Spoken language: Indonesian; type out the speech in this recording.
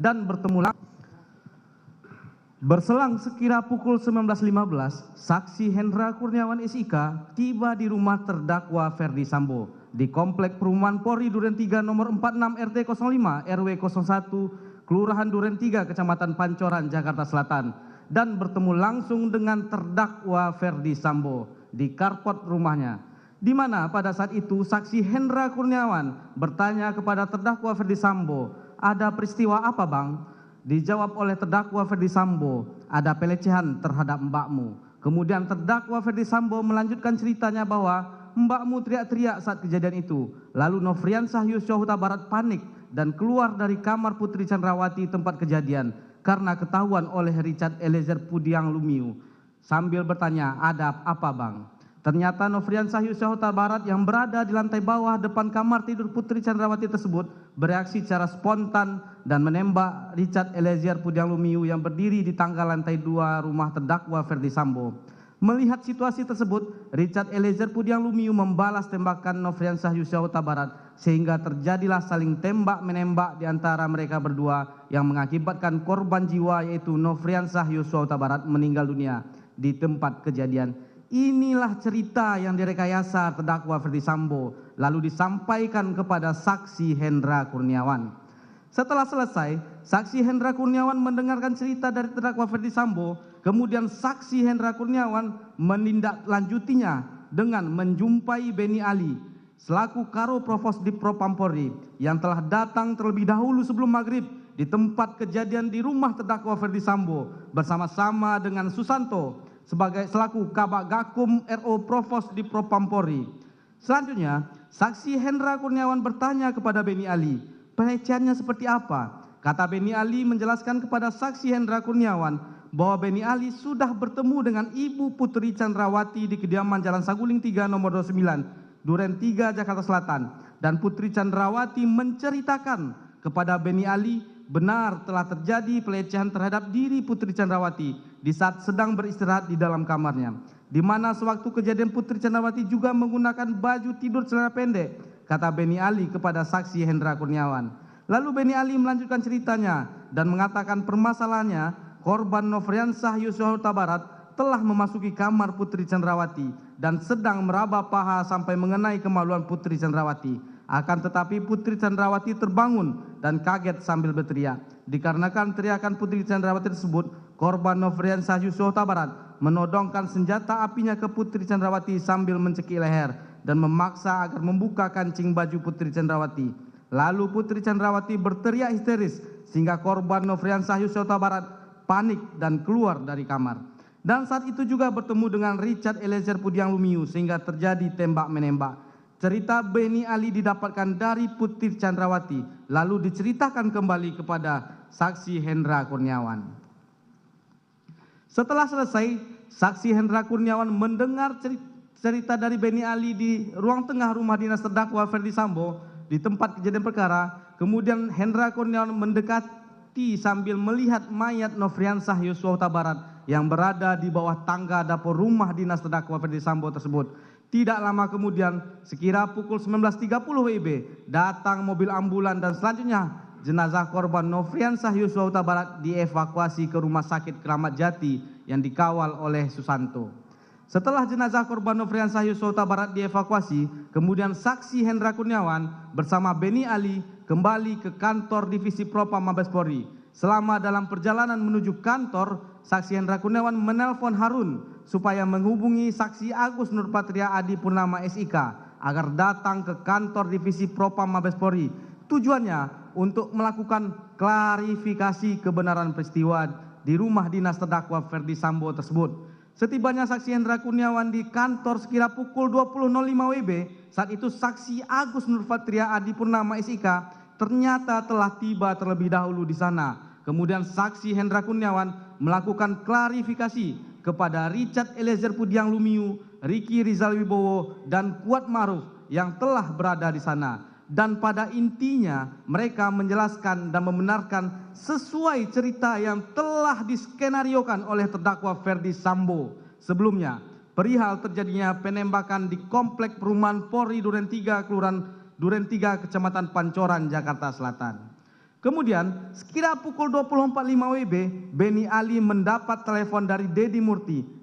dan bertemu langsung. Berselang sekira pukul 19.15, saksi Hendra Kurniawan SIK tiba di rumah terdakwa Ferdi Sambo di Komplek Perumahan Polri Duren 3 nomor 46 RT 05 RW 01 Kelurahan Duren 3 Kecamatan Pancoran Jakarta Selatan dan bertemu langsung dengan terdakwa Ferdi Sambo di karpot rumahnya di mana pada saat itu saksi Hendra Kurniawan bertanya kepada terdakwa Ferdi Sambo ada peristiwa apa bang? Dijawab oleh terdakwa Ferdi Sambo, ada pelecehan terhadap mbakmu. Kemudian terdakwa Ferdi Sambo melanjutkan ceritanya bahwa mbakmu teriak-teriak saat kejadian itu. Lalu Nofriansah Yosua Huta Barat panik dan keluar dari kamar Putri Chandrawati tempat kejadian karena ketahuan oleh Richard Eliezer Pudiang Lumiu sambil bertanya, ada apa bang? Ternyata Nofrian Sahyusa Huta Barat yang berada di lantai bawah depan kamar tidur Putri Chandrawati tersebut bereaksi secara spontan dan menembak Richard Eliezer Pudiang Lumiu yang berdiri di tangga lantai dua rumah terdakwa Ferdi Sambo. Melihat situasi tersebut, Richard Eliezer Pudiang Lumiu membalas tembakan Nofrian Sahyusa Huta Barat sehingga terjadilah saling tembak-menembak di antara mereka berdua yang mengakibatkan korban jiwa yaitu Nofrian Sahyusa Huta Barat meninggal dunia di tempat kejadian inilah cerita yang direkayasa terdakwa Ferdi Sambo lalu disampaikan kepada saksi Hendra Kurniawan. Setelah selesai, saksi Hendra Kurniawan mendengarkan cerita dari terdakwa Ferdi Sambo, kemudian saksi Hendra Kurniawan menindaklanjutinya dengan menjumpai Beni Ali selaku Karo Provos di Propampori yang telah datang terlebih dahulu sebelum maghrib di tempat kejadian di rumah terdakwa Ferdi Sambo bersama-sama dengan Susanto sebagai selaku kabak gakum ro provos di propampori selanjutnya saksi hendra kurniawan bertanya kepada beni ali pelecehannya seperti apa kata beni ali menjelaskan kepada saksi hendra kurniawan bahwa beni ali sudah bertemu dengan ibu putri chandrawati di kediaman jalan saguling 3 nomor 29 duren 3 jakarta selatan dan putri chandrawati menceritakan kepada beni ali benar telah terjadi pelecehan terhadap diri Putri candrawati di saat sedang beristirahat di dalam kamarnya. Di mana sewaktu kejadian Putri candrawati juga menggunakan baju tidur celana pendek, kata Beni Ali kepada saksi Hendra Kurniawan. Lalu Beni Ali melanjutkan ceritanya dan mengatakan permasalahannya, korban Novriansah yusuf Huta Barat telah memasuki kamar Putri candrawati dan sedang meraba paha sampai mengenai kemaluan Putri candrawati akan tetapi putri Chandrawati terbangun dan kaget sambil berteriak dikarenakan teriakan putri Chandrawati tersebut korban nofriansah yusuf Tabarat menodongkan senjata apinya ke putri Chandrawati sambil mencekik leher dan memaksa agar membuka kancing baju putri Chandrawati lalu putri Chandrawati berteriak histeris sehingga korban nofriansah yusuf Tabarat panik dan keluar dari kamar dan saat itu juga bertemu dengan Richard Eliezer Pudiang Lumiu sehingga terjadi tembak menembak cerita beni ali didapatkan dari putri Chandrawati, lalu diceritakan kembali kepada saksi hendra kurniawan setelah selesai saksi hendra kurniawan mendengar cerita dari beni ali di ruang tengah rumah dinas terdakwa ferdi sambo di tempat kejadian perkara kemudian hendra kurniawan mendekati sambil melihat mayat Nofriansah Yosua Huta yang berada di bawah tangga dapur rumah dinas terdakwa Ferdi Sambo tersebut tidak lama kemudian sekira pukul 19.30 wib datang mobil ambulan dan selanjutnya jenazah korban Novriansah Yusuf huta barat dievakuasi ke rumah sakit keramat jati yang dikawal oleh susanto setelah jenazah korban Novriansah Yusuf huta barat dievakuasi kemudian saksi hendra kurniawan bersama beni ali kembali ke kantor divisi propam mabes polri selama dalam perjalanan menuju kantor saksi hendra kurniawan menelpon harun supaya menghubungi saksi Agus Nurpatria Adi Purnama SIK agar datang ke kantor divisi Propam Mabes Polri Tujuannya untuk melakukan klarifikasi kebenaran peristiwa di rumah dinas terdakwa Ferdi Sambo tersebut. Setibanya saksi Hendra Kurniawan di kantor sekira pukul 20.05 WIB, saat itu saksi Agus Nurpatria Adi Purnama SIK ternyata telah tiba terlebih dahulu di sana. Kemudian saksi Hendra Kurniawan melakukan klarifikasi kepada Richard Eliezer Pudiang Lumiu, Ricky Rizal Wibowo, dan Kuat Maruf yang telah berada di sana. Dan pada intinya mereka menjelaskan dan membenarkan sesuai cerita yang telah diskenariokan oleh terdakwa Ferdi Sambo sebelumnya. Perihal terjadinya penembakan di Komplek Perumahan Polri Duren 3, Kelurahan Duren 3, Kecamatan Pancoran, Jakarta Selatan kemudian sekira pukul dua wib beni ali mendapat telepon dari deddy murti